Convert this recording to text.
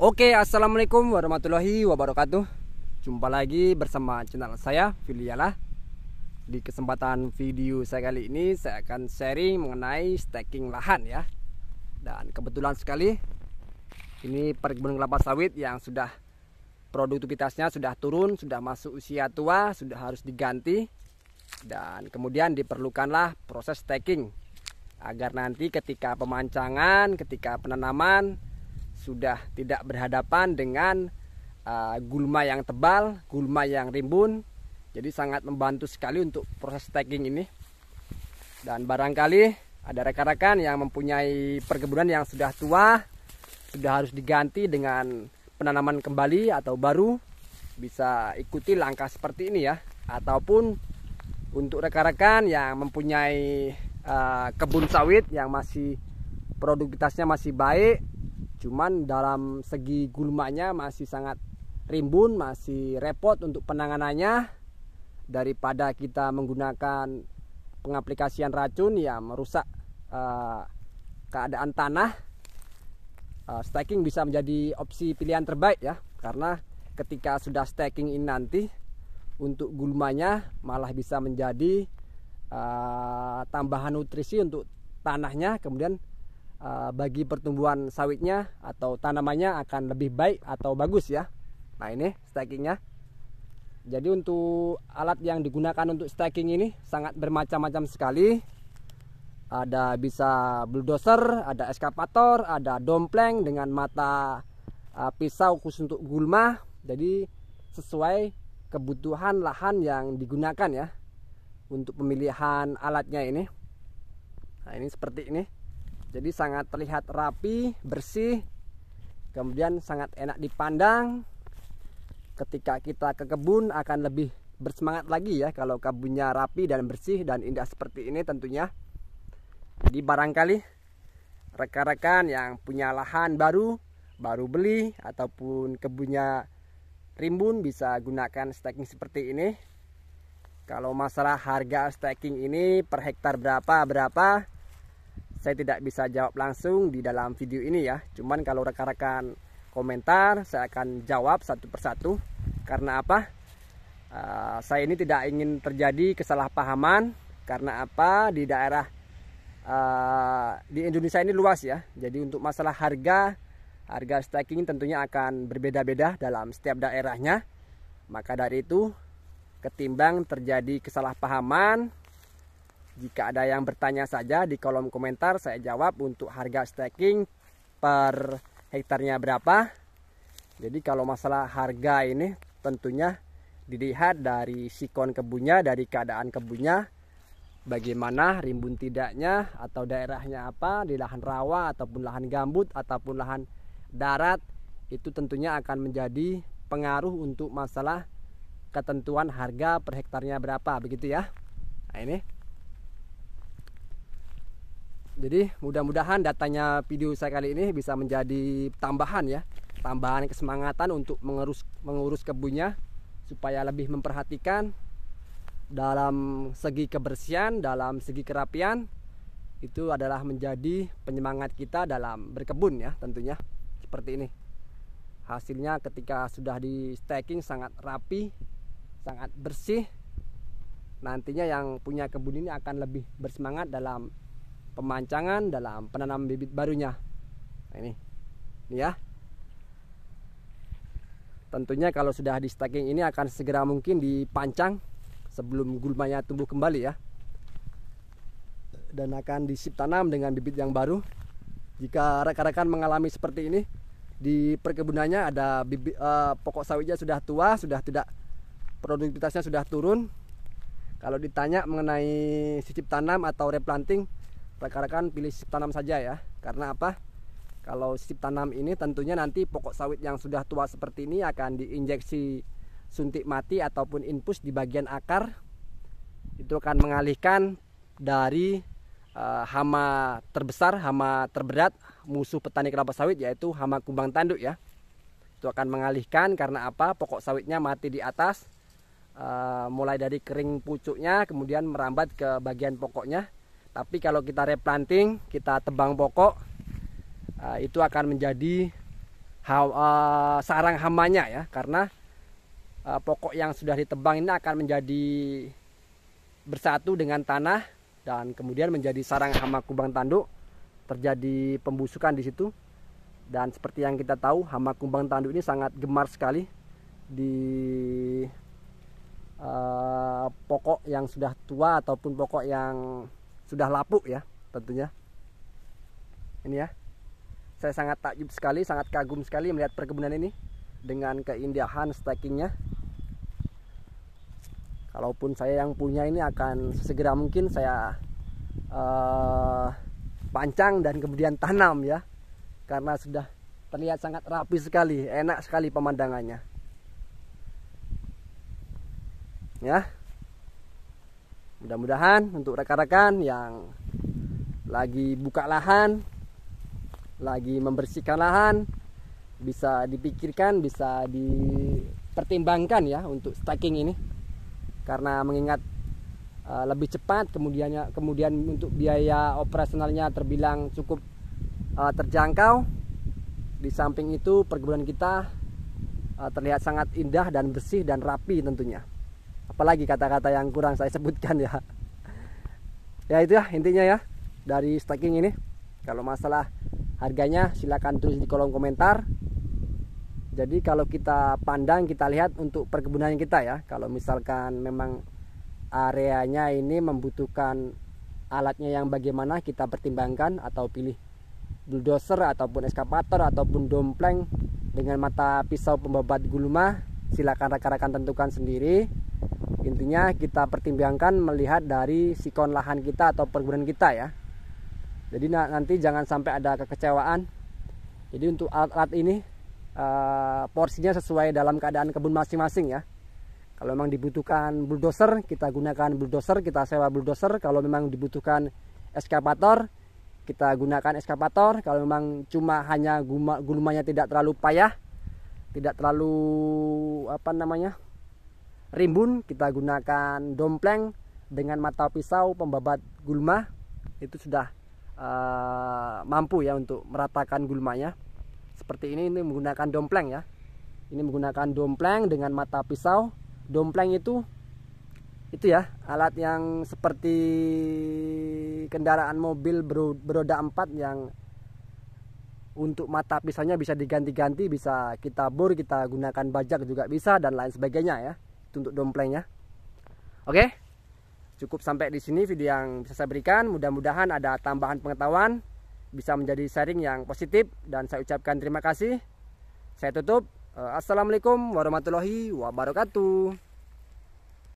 Oke, assalamualaikum warahmatullahi wabarakatuh. Jumpa lagi bersama channel saya, Filiala. Di kesempatan video saya kali ini, saya akan sharing mengenai staking lahan ya. Dan kebetulan sekali, ini perkebunan kelapa sawit yang sudah produktivitasnya sudah turun, sudah masuk usia tua, sudah harus diganti. Dan kemudian diperlukanlah proses staking agar nanti ketika pemancangan, ketika penanaman, sudah tidak berhadapan dengan uh, gulma yang tebal, gulma yang rimbun. Jadi sangat membantu sekali untuk proses tagging ini. Dan barangkali ada rekan-rekan yang mempunyai perkebunan yang sudah tua, sudah harus diganti dengan penanaman kembali atau baru, bisa ikuti langkah seperti ini ya. Ataupun untuk rekan-rekan yang mempunyai uh, kebun sawit yang masih produktivitasnya masih baik, Cuman dalam segi gulmanya masih sangat rimbun, masih repot untuk penanganannya daripada kita menggunakan pengaplikasian racun ya merusak uh, keadaan tanah. Uh, eh, staking bisa menjadi opsi pilihan terbaik ya karena ketika sudah staking ini nanti untuk gulmanya malah bisa menjadi uh, tambahan nutrisi untuk tanahnya kemudian Eh, bagi pertumbuhan sawitnya atau tanamannya akan lebih baik atau bagus ya. Nah ini stakingnya. Jadi untuk alat yang digunakan untuk staking ini sangat bermacam-macam sekali. Ada bisa bulldozer, ada eskapator, ada dompleng dengan mata eh, pisau khusus untuk gulma. Jadi sesuai kebutuhan lahan yang digunakan ya untuk pemilihan alatnya ini. Nah ini seperti ini. Jadi sangat terlihat rapi, bersih, kemudian sangat enak dipandang. Ketika kita ke kebun akan lebih bersemangat lagi ya kalau kebunnya rapi dan bersih dan indah seperti ini tentunya. Jadi barangkali rekan-rekan yang punya lahan baru, baru beli ataupun kebunnya rimbun bisa gunakan staking seperti ini. Kalau masalah harga staking ini per hektar berapa berapa saya tidak bisa jawab langsung di dalam video ini ya. Cuman kalau rekan-rekan komentar, saya akan jawab satu persatu. Karena apa? Uh, saya ini tidak ingin terjadi kesalahpahaman. Karena apa? Di daerah uh, di Indonesia ini luas ya. Jadi untuk masalah harga, harga staking tentunya akan berbeda-beda dalam setiap daerahnya. Maka dari itu, ketimbang terjadi kesalahpahaman, jika ada yang bertanya saja di kolom komentar saya jawab untuk harga staking per hektarnya berapa. Jadi kalau masalah harga ini tentunya dilihat dari sikon kebunnya, dari keadaan kebunnya, bagaimana rimbun tidaknya atau daerahnya apa, di lahan rawa ataupun lahan gambut ataupun lahan darat itu tentunya akan menjadi pengaruh untuk masalah ketentuan harga per hektarnya berapa begitu ya. Nah ini jadi mudah-mudahan datanya video saya kali ini bisa menjadi tambahan ya, tambahan kesemangatan untuk mengurus mengurus kebunnya supaya lebih memperhatikan dalam segi kebersihan, dalam segi kerapian itu adalah menjadi penyemangat kita dalam berkebun ya tentunya seperti ini. Hasilnya ketika sudah di staking sangat rapi, sangat bersih. Nantinya yang punya kebun ini akan lebih bersemangat dalam pemancangan dalam penanam bibit barunya. Nah, ini. Ini ya. Tentunya kalau sudah di staking ini akan segera mungkin dipancang sebelum gulmanya tumbuh kembali ya. Dan akan disip tanam dengan bibit yang baru. Jika rekan-rekan mengalami seperti ini di perkebunannya ada bibit, eh, pokok sawitnya sudah tua, sudah tidak produktivitasnya sudah turun. Kalau ditanya mengenai sisip tanam atau replanting, rekan-rekan pilih sip tanam saja ya karena apa kalau sip tanam ini tentunya nanti pokok sawit yang sudah tua seperti ini akan diinjeksi suntik mati ataupun infus di bagian akar itu akan mengalihkan dari uh, hama terbesar, hama terberat musuh petani kelapa sawit yaitu hama kumbang tanduk ya. Itu akan mengalihkan karena apa? Pokok sawitnya mati di atas uh, mulai dari kering pucuknya kemudian merambat ke bagian pokoknya tapi kalau kita replanting kita tebang pokok ah, itu akan menjadi ah, sarang hamanya ya karena ah, pokok yang sudah ditebang ini akan menjadi bersatu dengan tanah dan kemudian menjadi sarang hama kumbang tanduk terjadi pembusukan di situ dan seperti yang kita tahu hama kumbang tanduk ini sangat gemar sekali di uh, pokok yang sudah tua ataupun pokok yang sudah lapuk ya tentunya ini ya saya sangat takjub sekali sangat kagum sekali melihat perkebunan ini dengan keindahan stackingnya kalaupun saya yang punya ini akan segera mungkin saya uh, pancang dan kemudian tanam ya karena sudah terlihat sangat rapi sekali enak sekali pemandangannya ya mudah-mudahan untuk rekan-rekan yang lagi buka lahan lagi membersihkan lahan bisa dipikirkan bisa dipertimbangkan ya untuk staking ini karena mengingat uh, lebih cepat kemudiannya kemudian untuk biaya operasionalnya terbilang cukup uh, terjangkau di samping itu perkebunan kita uh, terlihat sangat indah dan bersih dan rapi tentunya apalagi kata-kata yang kurang saya sebutkan ya ya itu ya intinya ya dari staking ini kalau masalah harganya silahkan tulis di kolom komentar jadi kalau kita pandang kita lihat untuk perkebunan kita ya kalau misalkan memang areanya ini membutuhkan alatnya yang bagaimana kita pertimbangkan atau pilih bulldozer ataupun eskapator ataupun dompleng dengan mata pisau pembabat gulma silakan rekan-rekan tentukan sendiri Intinya kita pertimbangkan melihat dari sikon lahan kita atau perguruan kita ya. Jadi nanti jangan sampai ada kekecewaan. Jadi untuk alat-alat ini eh, porsinya sesuai dalam keadaan kebun masing-masing ya. Kalau memang dibutuhkan bulldozer, kita gunakan bulldozer, kita sewa bulldozer. Kalau memang dibutuhkan eskapator kita gunakan eskapator Kalau memang cuma hanya gulumanya tidak terlalu payah, tidak terlalu apa namanya rimbun kita gunakan dompleng dengan mata pisau pembabat gulma itu sudah uh, mampu ya untuk meratakan gulmanya seperti ini ini menggunakan dompleng ya ini menggunakan dompleng dengan mata pisau dompleng itu itu ya alat yang seperti kendaraan mobil beroda empat yang untuk mata pisaunya bisa diganti-ganti bisa kita bor kita gunakan bajak juga bisa dan lain sebagainya ya untuk domplengnya. Oke. Cukup sampai di sini video yang bisa saya berikan. Mudah-mudahan ada tambahan pengetahuan bisa menjadi sharing yang positif dan saya ucapkan terima kasih. Saya tutup. Eh, Assalamualaikum warahmatullahi wabarakatuh.